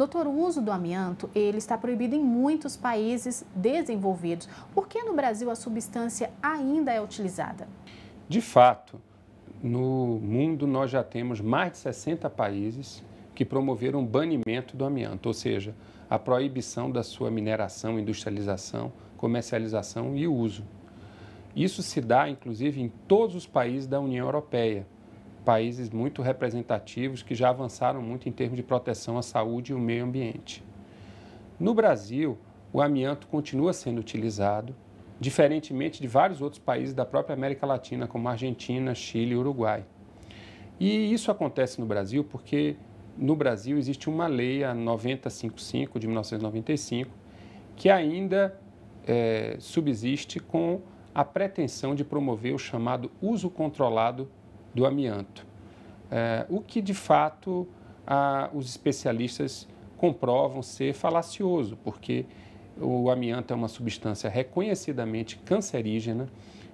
Doutor, o uso do amianto, ele está proibido em muitos países desenvolvidos. Por que no Brasil a substância ainda é utilizada? De fato, no mundo nós já temos mais de 60 países que promoveram o banimento do amianto, ou seja, a proibição da sua mineração, industrialização, comercialização e uso. Isso se dá, inclusive, em todos os países da União Europeia países muito representativos que já avançaram muito em termos de proteção à saúde e ao meio ambiente. No Brasil, o amianto continua sendo utilizado, diferentemente de vários outros países da própria América Latina, como Argentina, Chile e Uruguai. E isso acontece no Brasil porque no Brasil existe uma lei, a 9055 de 1995, que ainda é, subsiste com a pretensão de promover o chamado uso controlado do amianto. É, o que, de fato, a, os especialistas comprovam ser falacioso, porque o amianto é uma substância reconhecidamente cancerígena,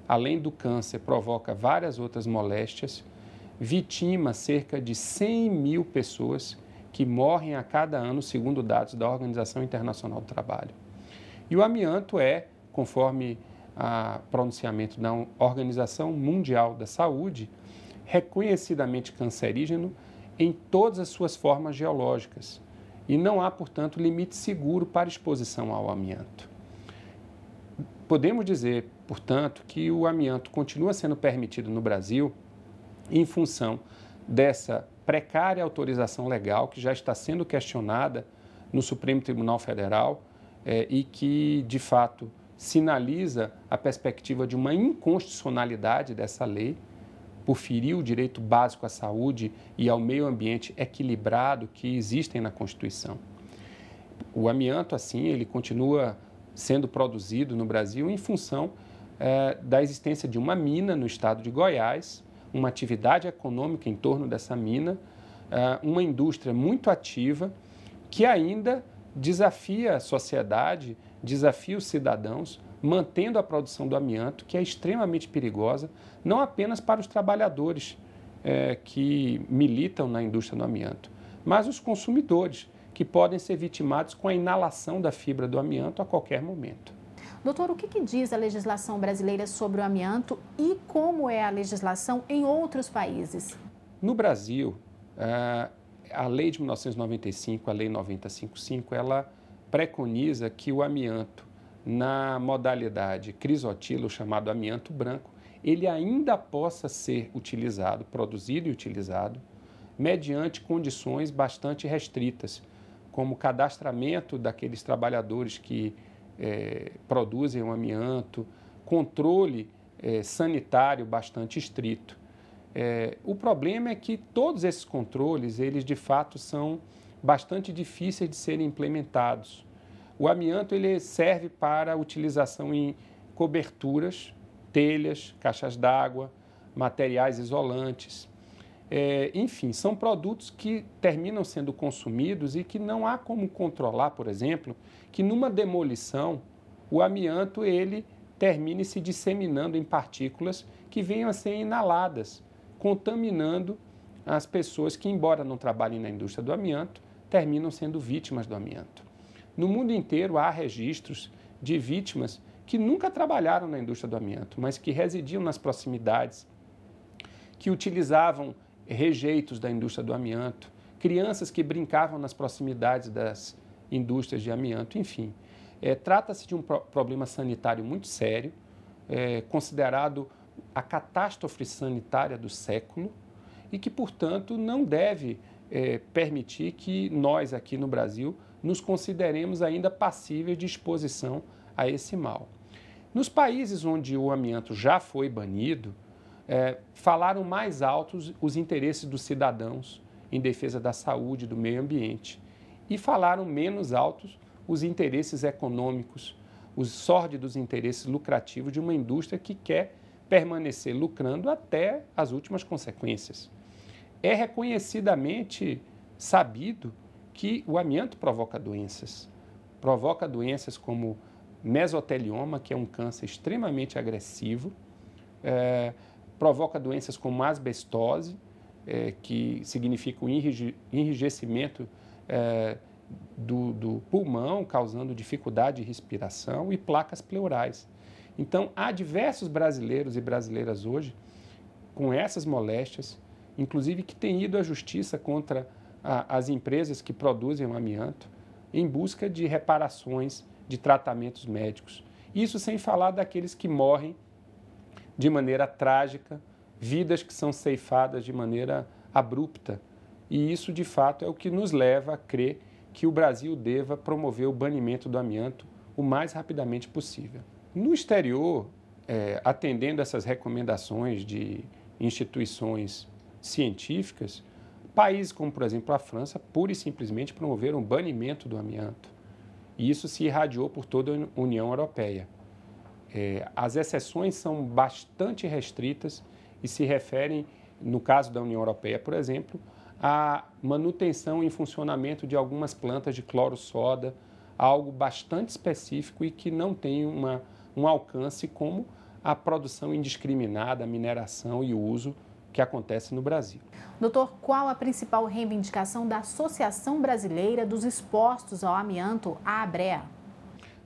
além do câncer, provoca várias outras moléstias, vitima cerca de 100 mil pessoas que morrem a cada ano, segundo dados da Organização Internacional do Trabalho. E o amianto é, conforme o pronunciamento da Organização Mundial da Saúde, reconhecidamente cancerígeno em todas as suas formas geológicas e não há, portanto, limite seguro para exposição ao amianto. Podemos dizer, portanto, que o amianto continua sendo permitido no Brasil em função dessa precária autorização legal que já está sendo questionada no Supremo Tribunal Federal é, e que, de fato, sinaliza a perspectiva de uma inconstitucionalidade dessa lei por ferir o direito básico à saúde e ao meio ambiente equilibrado que existem na Constituição. O amianto, assim, ele continua sendo produzido no Brasil em função é, da existência de uma mina no estado de Goiás, uma atividade econômica em torno dessa mina, é, uma indústria muito ativa que ainda desafia a sociedade, desafia os cidadãos mantendo a produção do amianto, que é extremamente perigosa, não apenas para os trabalhadores é, que militam na indústria do amianto, mas os consumidores, que podem ser vitimados com a inalação da fibra do amianto a qualquer momento. Doutor, o que, que, diz a legislação brasileira sobre o amianto e como é a legislação em outros países? No Brasil, é, a lei de 1995, a lei 955, ela preconiza que o amianto na modalidade crisotilo, chamado amianto branco, ele ainda possa ser utilizado, produzido e utilizado, mediante condições bastante restritas, como cadastramento daqueles trabalhadores que eh, produzem o amianto, controle eh, sanitário bastante estrito. Eh, o problema é que todos esses controles, eles de fato são bastante difíceis de serem implementados. O amianto ele serve para utilização em coberturas, telhas, caixas d'água, materiais isolantes. É, enfim, são produtos que terminam sendo consumidos e que não há como controlar, por exemplo, que numa demolição o amianto ele termine se disseminando em partículas que venham a ser inaladas, contaminando as pessoas que, embora não trabalhem na indústria do amianto, terminam sendo vítimas do amianto. No mundo inteiro há registros de vítimas que nunca trabalharam na indústria do amianto, mas que residiam nas proximidades, que utilizavam rejeitos da indústria do amianto, crianças que brincavam nas proximidades das indústrias de amianto, enfim. É, Trata-se de um pro problema sanitário muito sério, é, considerado a catástrofe sanitária do século e que, portanto, não deve é, permitir que nós aqui no Brasil nos consideremos ainda passíveis de exposição a esse mal. Nos países onde o amianto já foi banido, é, falaram mais altos os interesses dos cidadãos em defesa da saúde e do meio ambiente e falaram menos altos os interesses econômicos, os sórdidos interesses lucrativos de uma indústria que quer permanecer lucrando até as últimas consequências. É reconhecidamente sabido que o amianto provoca doenças. Provoca doenças como mesotelioma, que é um câncer extremamente agressivo, é, provoca doenças como asbestose, é, que significa o enrijecimento é, do, do pulmão, causando dificuldade de respiração, e placas pleurais. Então, há diversos brasileiros e brasileiras hoje com essas moléstias, inclusive que têm ido à justiça contra as empresas que produzem o amianto em busca de reparações, de tratamentos médicos. Isso sem falar daqueles que morrem de maneira trágica, vidas que são ceifadas de maneira abrupta. E isso, de fato, é o que nos leva a crer que o Brasil deva promover o banimento do amianto o mais rapidamente possível. No exterior, é, atendendo essas recomendações de instituições científicas, Países como, por exemplo, a França, pura e simplesmente promoveram o banimento do amianto. E isso se irradiou por toda a União Europeia. É, as exceções são bastante restritas e se referem, no caso da União Europeia, por exemplo, à manutenção e funcionamento de algumas plantas de cloro-soda, algo bastante específico e que não tem uma, um alcance como a produção indiscriminada, a mineração e o uso que acontece no Brasil. Doutor, qual a principal reivindicação da Associação Brasileira dos Expostos ao Amianto, a ABREA?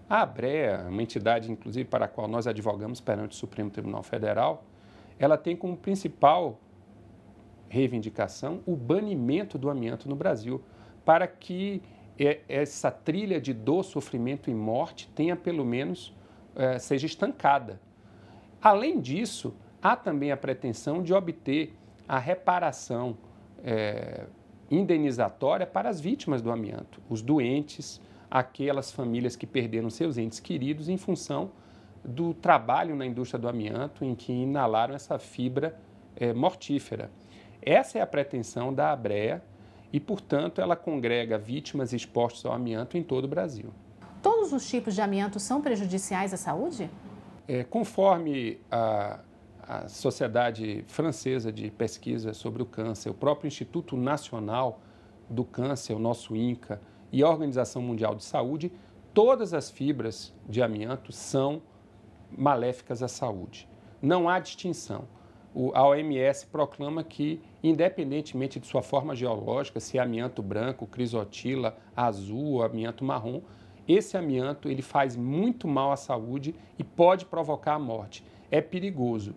A ABREA, é uma entidade inclusive para a qual nós advogamos perante o Supremo Tribunal Federal, ela tem como principal reivindicação o banimento do amianto no Brasil, para que essa trilha de dor, sofrimento e morte tenha pelo menos eh, seja estancada. Além disso, há também a pretensão de obter a reparação é, indenizatória para as vítimas do amianto, os doentes, aquelas famílias que perderam seus entes queridos em função do trabalho na indústria do amianto, em que inalaram essa fibra é, mortífera. Essa é a pretensão da ABREA e, portanto, ela congrega vítimas expostas ao amianto em todo o Brasil. Todos os tipos de amianto são prejudiciais à saúde? É, conforme a a Sociedade Francesa de Pesquisa sobre o Câncer, o próprio Instituto Nacional do Câncer, o nosso INCA, e a Organização Mundial de Saúde, todas as fibras de amianto são maléficas à saúde. Não há distinção. O, a OMS proclama que, independentemente de sua forma geológica, se é amianto branco, crisotila, azul, amianto marrom, esse amianto ele faz muito mal à saúde e pode provocar a morte. É perigoso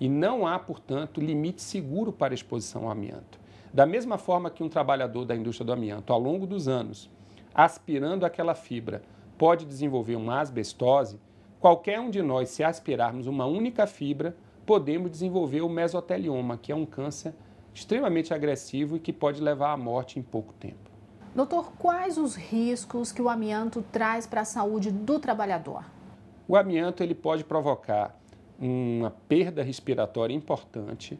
e não há, portanto, limite seguro para exposição ao amianto. Da mesma forma que um trabalhador da indústria do amianto, ao longo dos anos, aspirando aquela fibra, pode desenvolver uma asbestose, qualquer um de nós, se aspirarmos uma única fibra, podemos desenvolver o mesotelioma, que é um câncer extremamente agressivo e que pode levar à morte em pouco tempo. Doutor, quais os riscos que o amianto traz para a saúde do trabalhador? O amianto ele pode provocar uma perda respiratória importante.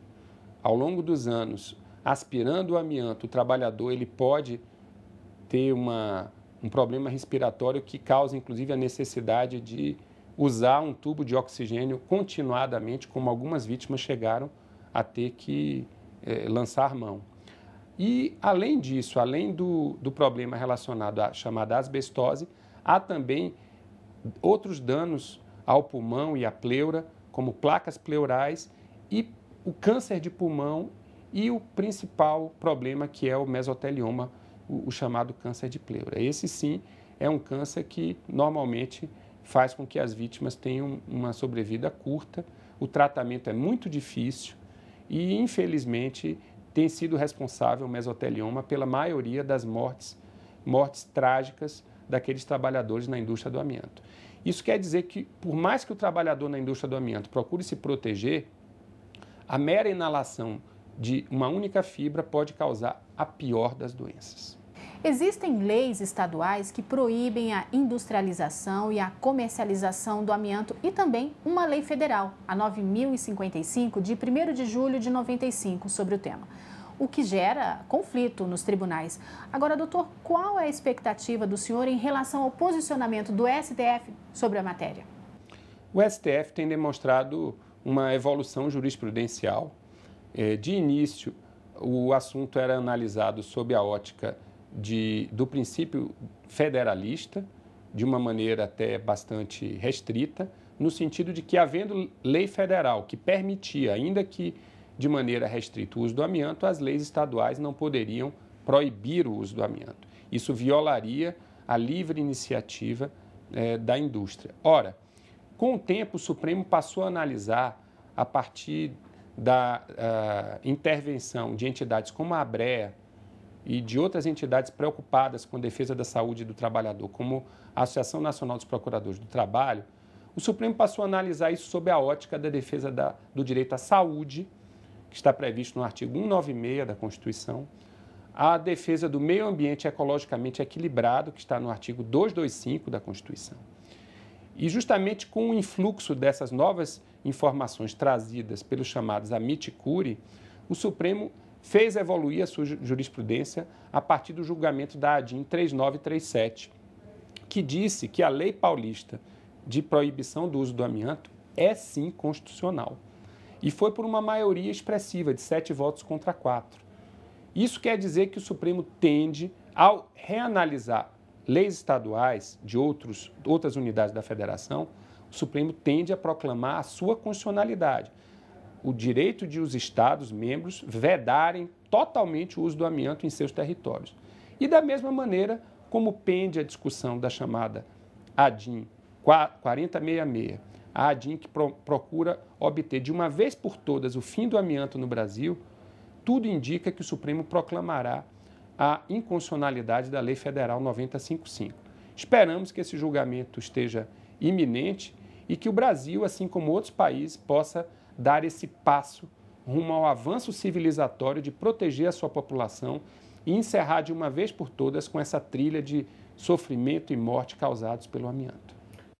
Ao longo dos anos, aspirando o amianto, o trabalhador ele pode ter uma, um problema respiratório que causa, inclusive, a necessidade de usar um tubo de oxigênio continuadamente, como algumas vítimas chegaram a ter que é, lançar mão. E, além disso, além do, do problema relacionado à chamada asbestose, há também outros danos ao pulmão e à pleura como placas pleurais e o câncer de pulmão e o principal problema que é o mesotelioma, o, o chamado câncer de pleura. Esse sim é um câncer que normalmente faz com que as vítimas tenham uma sobrevida curta, o tratamento é muito difícil e, infelizmente, tem sido responsável o mesotelioma pela maioria das mortes, mortes trágicas daqueles trabalhadores na indústria do amianto. Isso quer dizer que, por mais que o trabalhador na indústria do amianto procure se proteger, a mera inalação de uma única fibra pode causar a pior das doenças. Existem leis estaduais que proíbem a industrialização e a comercialização do amianto e também uma lei federal, a 9055, de 1 de julho de 95, sobre o tema o que gera conflito nos tribunais. Agora, doutor, qual é a expectativa do senhor em relação ao posicionamento do STF sobre a matéria? O STF tem demonstrado uma evolução jurisprudencial. É, de início, o assunto era analisado sob a ótica de, do princípio federalista, de uma maneira até bastante restrita, no sentido de que, havendo lei federal que permitia, ainda que de maneira restrita o uso do amianto, as leis estaduais não poderiam proibir o uso do amianto. Isso violaria a livre iniciativa é, da indústria. Ora, com o tempo, o Supremo passou a analisar, a partir da ah, intervenção de entidades como a ABREA e de outras entidades preocupadas com a defesa da saúde do trabalhador, como a Associação Nacional dos Procuradores do Trabalho, o Supremo passou a analisar isso sob a ótica da defesa da, do direito à saúde que está previsto no artigo 196 da Constituição, a defesa do meio ambiente ecologicamente equilibrado, que está no artigo 225 da Constituição. E justamente com o influxo dessas novas informações trazidas pelos chamados amiticuri, o Supremo fez evoluir a sua jurisprudência a partir do julgamento da ADIM 3937, que disse que a lei paulista de proibição do uso do amianto é sim constitucional. E foi por uma maioria expressiva, de sete votos contra quatro. Isso quer dizer que o Supremo tende, ao reanalisar leis estaduais de outros, outras unidades da federação, o Supremo tende a proclamar a sua constitucionalidade. O direito de os Estados membros vedarem totalmente o uso do amianto em seus territórios. E da mesma maneira como pende a discussão da chamada ADIM 4066, a ADINC procura obter de uma vez por todas o fim do amianto no Brasil, tudo indica que o Supremo proclamará a inconstitucionalidade da Lei Federal 955. Esperamos que esse julgamento esteja iminente e que o Brasil, assim como outros países, possa dar esse passo rumo ao avanço civilizatório de proteger a sua população e encerrar de uma vez por todas com essa trilha de sofrimento e morte causados pelo amianto.